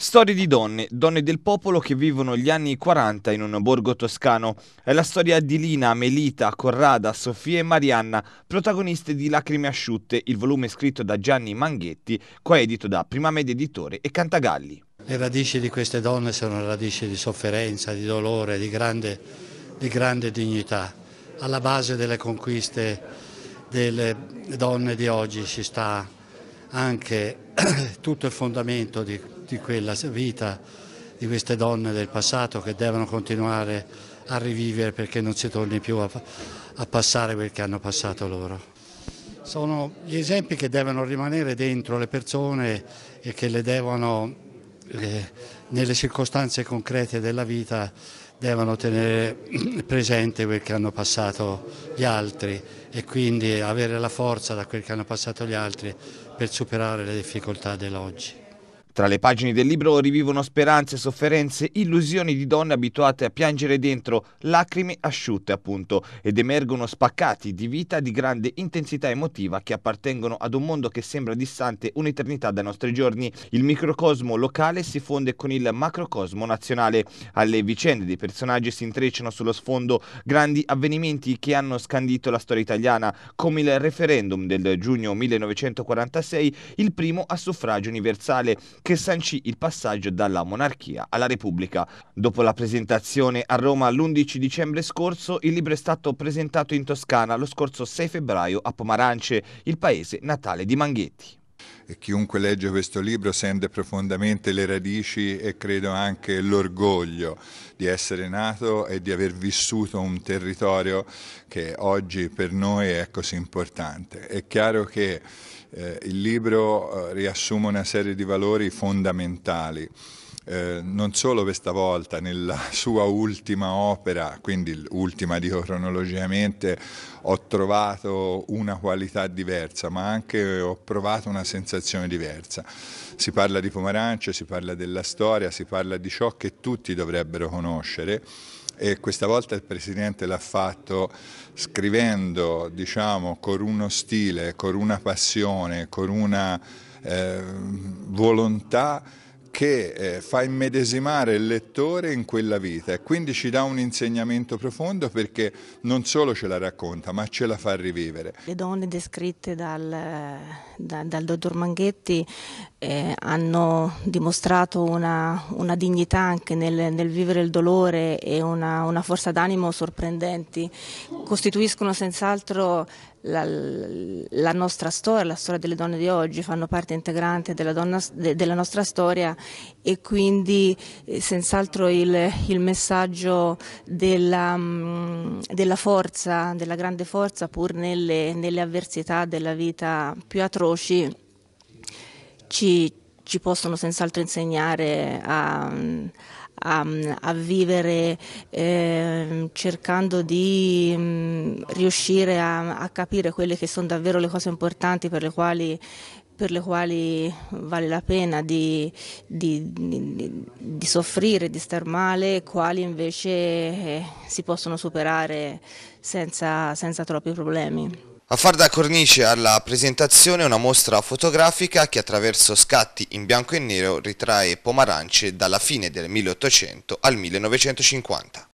Storie di donne, donne del popolo che vivono gli anni 40 in un borgo toscano. È la storia di Lina, Melita, Corrada, Sofia e Marianna, protagoniste di Lacrime asciutte, il volume scritto da Gianni Manghetti, coedito da Prima Media Editore e Cantagalli. Le radici di queste donne sono radici di sofferenza, di dolore, di grande, di grande dignità. Alla base delle conquiste delle donne di oggi si sta anche tutto il fondamento di, di quella vita di queste donne del passato che devono continuare a rivivere perché non si torni più a, a passare quel che hanno passato loro. Sono gli esempi che devono rimanere dentro le persone e che le devono, eh, nelle circostanze concrete della vita, devono tenere presente quel che hanno passato gli altri e quindi avere la forza da quel che hanno passato gli altri per superare le difficoltà dell'oggi. Tra le pagine del libro rivivono speranze, sofferenze, illusioni di donne abituate a piangere dentro, lacrime asciutte appunto, ed emergono spaccati di vita di grande intensità emotiva che appartengono ad un mondo che sembra distante un'eternità dai nostri giorni. Il microcosmo locale si fonde con il macrocosmo nazionale. Alle vicende dei personaggi si intrecciano sullo sfondo grandi avvenimenti che hanno scandito la storia italiana, come il referendum del giugno 1946, il primo a suffragio universale, che sancì il passaggio dalla monarchia alla Repubblica. Dopo la presentazione a Roma l'11 dicembre scorso, il libro è stato presentato in Toscana lo scorso 6 febbraio a Pomarance, il paese natale di Manghetti. E chiunque legge questo libro sente profondamente le radici e credo anche l'orgoglio di essere nato e di aver vissuto un territorio che oggi per noi è così importante. È chiaro che eh, il libro eh, riassume una serie di valori fondamentali. Eh, non solo questa volta nella sua ultima opera, quindi l'ultima dico cronologicamente, ho trovato una qualità diversa, ma anche ho provato una sensazione diversa. Si parla di Pomarance, si parla della storia, si parla di ciò che tutti dovrebbero conoscere e questa volta il Presidente l'ha fatto scrivendo diciamo, con uno stile, con una passione, con una eh, volontà che eh, fa immedesimare il lettore in quella vita e quindi ci dà un insegnamento profondo perché non solo ce la racconta ma ce la fa rivivere. Le donne descritte dal, eh, da, dal dottor Manghetti eh, hanno dimostrato una, una dignità anche nel, nel, vivere il dolore e una, una forza d'animo sorprendenti, costituiscono senz'altro la, la, nostra storia, la storia delle donne di oggi, fanno parte integrante della, donna, de, della nostra storia e quindi eh, senz'altro il, il, messaggio della, mm, della, forza, della grande forza pur nelle, nelle avversità della vita più atroci ci, ci possono senz'altro insegnare a, a, a, vivere eh, cercando di mh, mm, riuscire a, a, capire quelle che sono davvero le cose importanti per le quali, per le quali vale la pena di, di, di, di, soffrire, di star male, quali invece eh, si possono superare senza, senza troppi problemi. A far da cornice alla presentazione una mostra fotografica che attraverso scatti in bianco e nero ritrae Pomarance dalla fine del 1800 al 1950.